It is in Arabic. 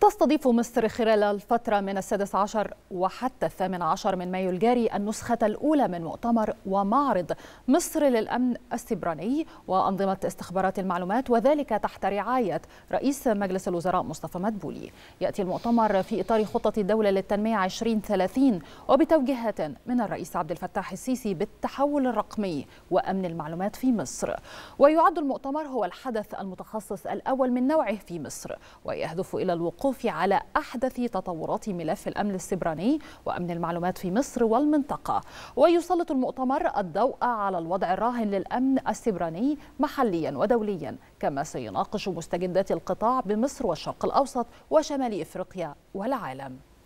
تستضيف مصر خلال الفترة من السادس عشر وحتى الثامن عشر من مايو الجاري النسخة الأولى من مؤتمر ومعرض مصر للأمن السبراني وأنظمة استخبارات المعلومات وذلك تحت رعاية رئيس مجلس الوزراء مصطفى مدبولي يأتي المؤتمر في إطار خطة الدولة للتنمية 2030 وبتوجيهات من الرئيس عبد الفتاح السيسي بالتحول الرقمي وأمن المعلومات في مصر ويعد المؤتمر هو الحدث المتخصص الأول من نوعه في مصر ويهدف إلى الوقوف التعرف على أحدث تطورات ملف الأمن السبراني وأمن المعلومات في مصر والمنطقة ويسلط المؤتمر الضوء على الوضع الراهن للأمن السبراني محليا ودوليا كما سيناقش مستجدات القطاع بمصر والشرق الأوسط وشمال إفريقيا والعالم